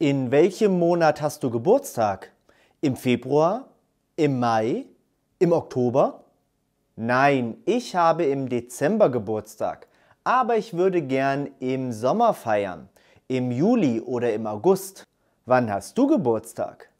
In welchem Monat hast du Geburtstag? Im Februar? Im Mai? Im Oktober? Nein, ich habe im Dezember Geburtstag, aber ich würde gern im Sommer feiern, im Juli oder im August. Wann hast du Geburtstag?